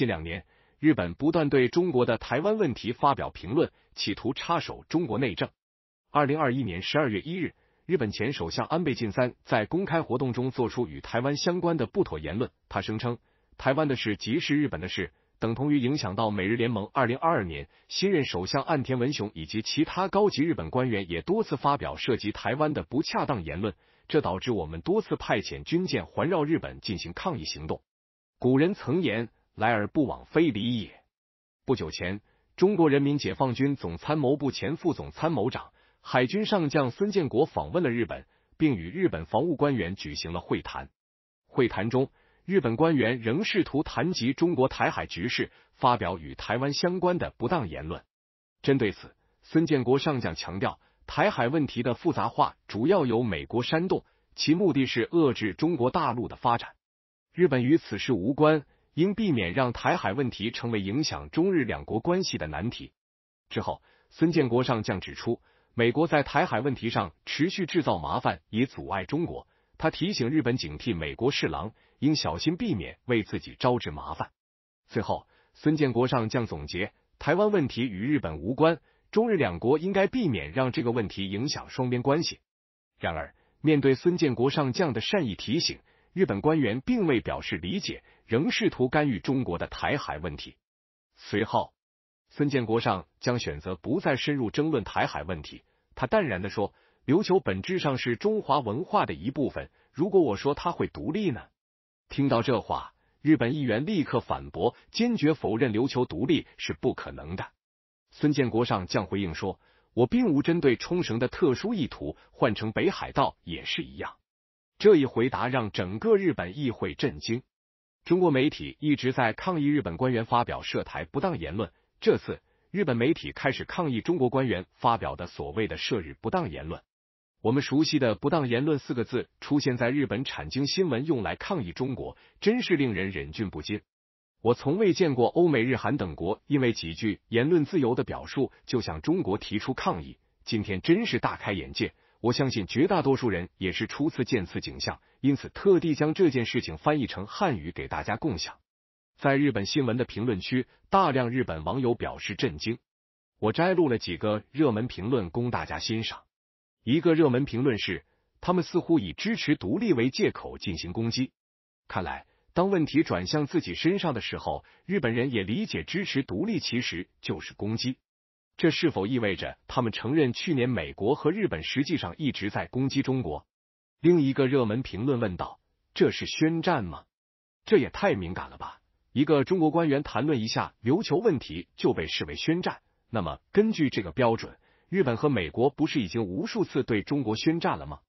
近两年，日本不断对中国的台湾问题发表评论，企图插手中国内政。二零二一年十二月一日，日本前首相安倍晋三在公开活动中做出与台湾相关的不妥言论，他声称台湾的事即是日本的事，等同于影响到美日联盟。二零二二年，新任首相岸田文雄以及其他高级日本官员也多次发表涉及台湾的不恰当言论，这导致我们多次派遣军舰环绕日本进行抗议行动。古人曾言。来而不往非礼也。不久前，中国人民解放军总参谋部前副总参谋长、海军上将孙建国访问了日本，并与日本防务官员举行了会谈。会谈中，日本官员仍试图谈及中国台海局势，发表与台湾相关的不当言论。针对此，孙建国上将强调，台海问题的复杂化主要由美国煽动，其目的是遏制中国大陆的发展。日本与此事无关。应避免让台海问题成为影响中日两国关系的难题。之后，孙建国上将指出，美国在台海问题上持续制造麻烦，以阻碍中国。他提醒日本警惕美国侍郎，应小心避免为自己招致麻烦。最后，孙建国上将总结，台湾问题与日本无关，中日两国应该避免让这个问题影响双边关系。然而，面对孙建国上将的善意提醒。日本官员并未表示理解，仍试图干预中国的台海问题。随后，孙建国上将选择不再深入争论台海问题。他淡然地说：“琉球本质上是中华文化的一部分，如果我说它会独立呢？”听到这话，日本议员立刻反驳，坚决否认琉球独立是不可能的。孙建国上将回应说：“我并无针对冲绳的特殊意图，换成北海道也是一样。”这一回答让整个日本议会震惊。中国媒体一直在抗议日本官员发表涉台不当言论，这次日本媒体开始抗议中国官员发表的所谓的涉日不当言论。我们熟悉的“不当言论”四个字出现在日本产经新闻，用来抗议中国，真是令人忍俊不禁。我从未见过欧美、日韩等国因为几句言论自由的表述就向中国提出抗议，今天真是大开眼界。我相信绝大多数人也是初次见此景象，因此特地将这件事情翻译成汉语给大家共享。在日本新闻的评论区，大量日本网友表示震惊。我摘录了几个热门评论供大家欣赏。一个热门评论是：他们似乎以支持独立为借口进行攻击。看来，当问题转向自己身上的时候，日本人也理解支持独立其实就是攻击。这是否意味着他们承认去年美国和日本实际上一直在攻击中国？另一个热门评论问道：“这是宣战吗？这也太敏感了吧！一个中国官员谈论一下琉球问题就被视为宣战，那么根据这个标准，日本和美国不是已经无数次对中国宣战了吗？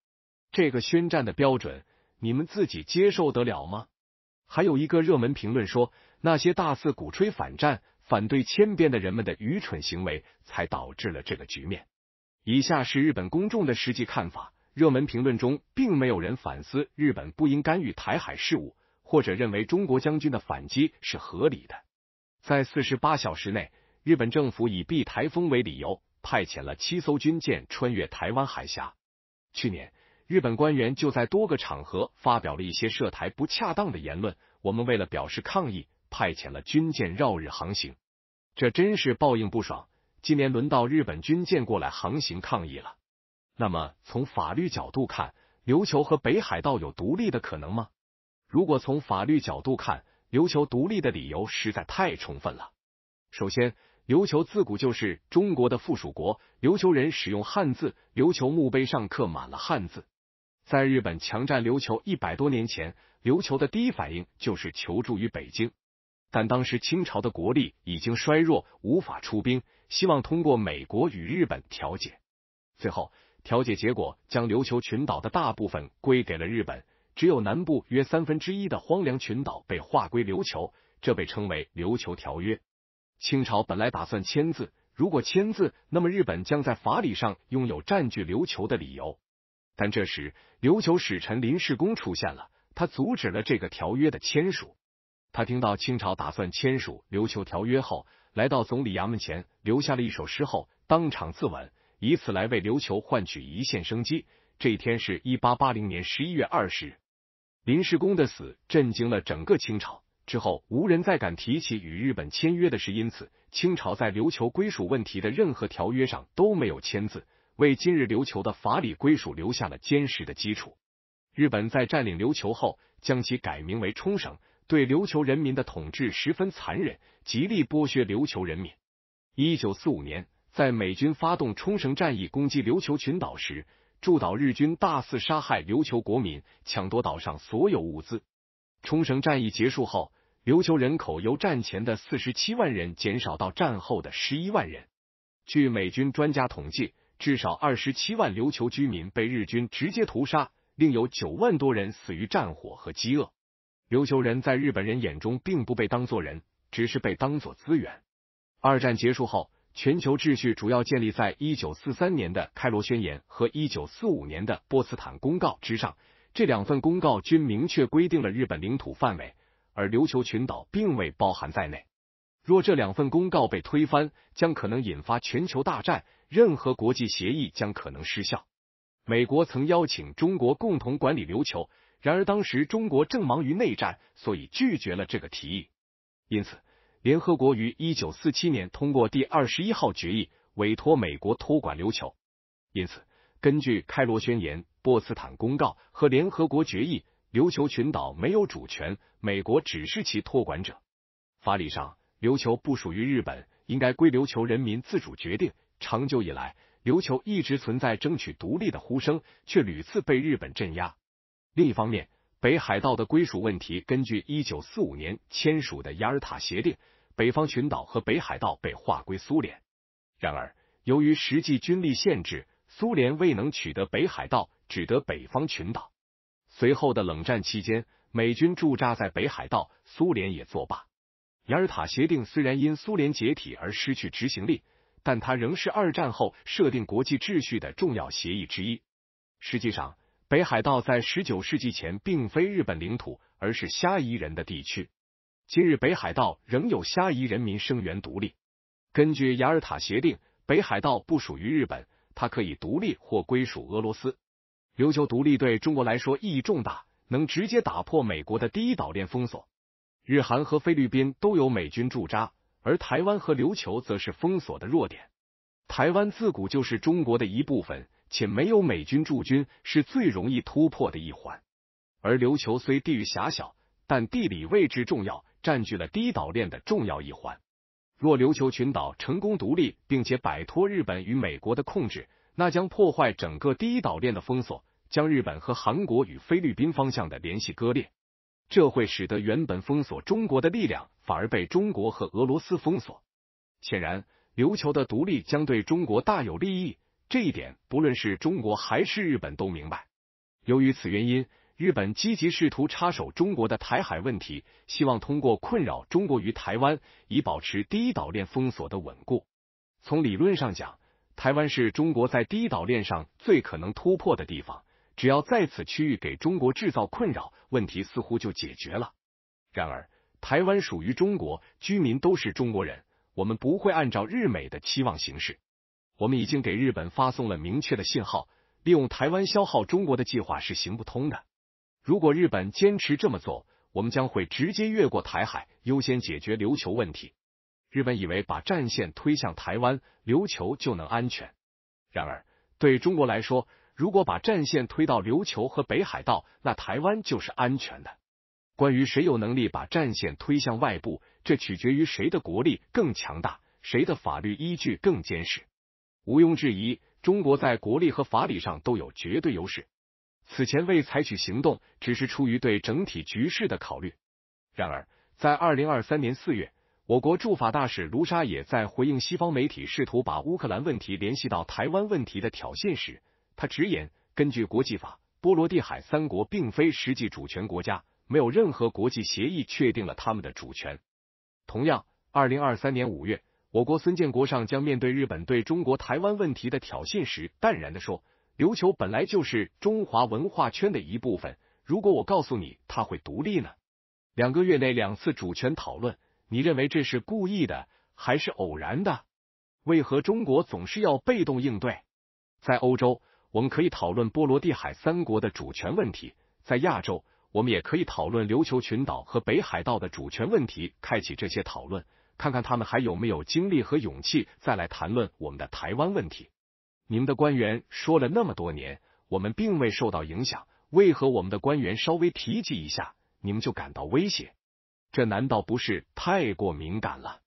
这个宣战的标准你们自己接受得了吗？”还有一个热门评论说：“那些大肆鼓吹反战。”反对千边的人们的愚蠢行为，才导致了这个局面。以下是日本公众的实际看法：热门评论中，并没有人反思日本不应干预台海事务，或者认为中国将军的反击是合理的。在四十八小时内，日本政府以避台风为理由，派遣了七艘军舰穿越台湾海峡。去年，日本官员就在多个场合发表了一些涉台不恰当的言论。我们为了表示抗议，派遣了军舰绕日航行。这真是报应不爽，今年轮到日本军舰过来航行抗议了。那么从法律角度看，琉球和北海道有独立的可能吗？如果从法律角度看，琉球独立的理由实在太充分了。首先，琉球自古就是中国的附属国，琉球人使用汉字，琉球墓碑上刻满了汉字。在日本强占琉球一百多年前，琉球的第一反应就是求助于北京。但当时清朝的国力已经衰弱，无法出兵，希望通过美国与日本调解。最后调解结果将琉球群岛的大部分归给了日本，只有南部约三分之一的荒凉群岛被划归琉球，这被称为《琉球条约》。清朝本来打算签字，如果签字，那么日本将在法理上拥有占据琉球的理由。但这时琉球使臣林世公出现了，他阻止了这个条约的签署。他听到清朝打算签署琉球条约后，来到总理衙门前，留下了一首诗后，当场自刎，以此来为琉球换取一线生机。这一天是一八八零年十一月二十日。林世功的死震惊了整个清朝，之后无人再敢提起与日本签约的事。因此，清朝在琉球归属问题的任何条约上都没有签字，为今日琉球的法理归属留下了坚实的基础。日本在占领琉球后，将其改名为冲绳。对琉球人民的统治十分残忍，极力剥削琉球人民。一九四五年，在美军发动冲绳战役攻击琉球群岛时，驻岛日军大肆杀害琉球国民，抢夺岛上所有物资。冲绳战役结束后，琉球人口由战前的四十七万人减少到战后的十一万人。据美军专家统计，至少二十七万琉球居民被日军直接屠杀，另有九万多人死于战火和饥饿。琉球人在日本人眼中并不被当作人，只是被当作资源。二战结束后，全球秩序主要建立在一九四三年的开罗宣言和一九四五年的波茨坦公告之上。这两份公告均明确规定了日本领土范围，而琉球群岛并未包含在内。若这两份公告被推翻，将可能引发全球大战，任何国际协议将可能失效。美国曾邀请中国共同管理琉球。然而，当时中国正忙于内战，所以拒绝了这个提议。因此，联合国于一九四七年通过第二十一号决议，委托美国托管琉球。因此，根据开罗宣言、波茨坦公告和联合国决议，琉球群岛没有主权，美国只是其托管者。法理上，琉球不属于日本，应该归琉球人民自主决定。长久以来，琉球一直存在争取独立的呼声，却屡次被日本镇压。另一方面，北海道的归属问题，根据一九四五年签署的雅尔塔协定，北方群岛和北海道被划归苏联。然而，由于实际军力限制，苏联未能取得北海道，只得北方群岛。随后的冷战期间，美军驻扎在北海道，苏联也作罢。雅尔塔协定虽然因苏联解体而失去执行力，但它仍是二战后设定国际秩序的重要协议之一。实际上，北海道在十九世纪前并非日本领土，而是虾夷人的地区。今日北海道仍有虾夷人民声援独立。根据雅尔塔协定，北海道不属于日本，它可以独立或归属俄罗斯。琉球独立对中国来说意义重大，能直接打破美国的第一岛链封锁。日韩和菲律宾都有美军驻扎，而台湾和琉球则是封锁的弱点。台湾自古就是中国的一部分。且没有美军驻军，是最容易突破的一环。而琉球虽地域狭小，但地理位置重要，占据了第一岛链的重要一环。若琉球群岛成功独立，并且摆脱日本与美国的控制，那将破坏整个第一岛链的封锁，将日本和韩国与菲律宾方向的联系割裂。这会使得原本封锁中国的力量，反而被中国和俄罗斯封锁。显然，琉球的独立将对中国大有利益。这一点，不论是中国还是日本都明白。由于此原因，日本积极试图插手中国的台海问题，希望通过困扰中国于台湾，以保持第一岛链封锁的稳固。从理论上讲，台湾是中国在第一岛链上最可能突破的地方。只要在此区域给中国制造困扰，问题似乎就解决了。然而，台湾属于中国，居民都是中国人，我们不会按照日美的期望行事。我们已经给日本发送了明确的信号，利用台湾消耗中国的计划是行不通的。如果日本坚持这么做，我们将会直接越过台海，优先解决琉球问题。日本以为把战线推向台湾、琉球就能安全，然而对中国来说，如果把战线推到琉球和北海道，那台湾就是安全的。关于谁有能力把战线推向外部，这取决于谁的国力更强大，谁的法律依据更坚实。毋庸置疑，中国在国力和法理上都有绝对优势。此前未采取行动，只是出于对整体局势的考虑。然而，在二零二三年四月，我国驻法大使卢沙也在回应西方媒体试图把乌克兰问题联系到台湾问题的挑衅时，他直言：根据国际法，波罗的海三国并非实际主权国家，没有任何国际协议确定了他们的主权。同样，二零二三年五月。我国孙建国上将面对日本对中国台湾问题的挑衅时，淡然的说：“琉球本来就是中华文化圈的一部分。如果我告诉你他会独立呢？两个月内两次主权讨论，你认为这是故意的还是偶然的？为何中国总是要被动应对？在欧洲，我们可以讨论波罗的海三国的主权问题；在亚洲，我们也可以讨论琉球群岛和北海道的主权问题。开启这些讨论。”看看他们还有没有精力和勇气再来谈论我们的台湾问题。你们的官员说了那么多年，我们并未受到影响，为何我们的官员稍微提及一下，你们就感到威胁？这难道不是太过敏感了？